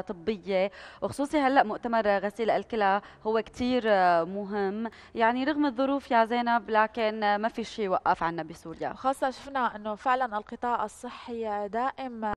طبية وخصوصي هلا مؤتمر غسيل الكلى هو كتير آه، مهم يعني رغم الظروف يا زينب لكن ما في شيء وقف عنا بسوريا خاصة شفنا انه فعلا القطاع الصحي دائم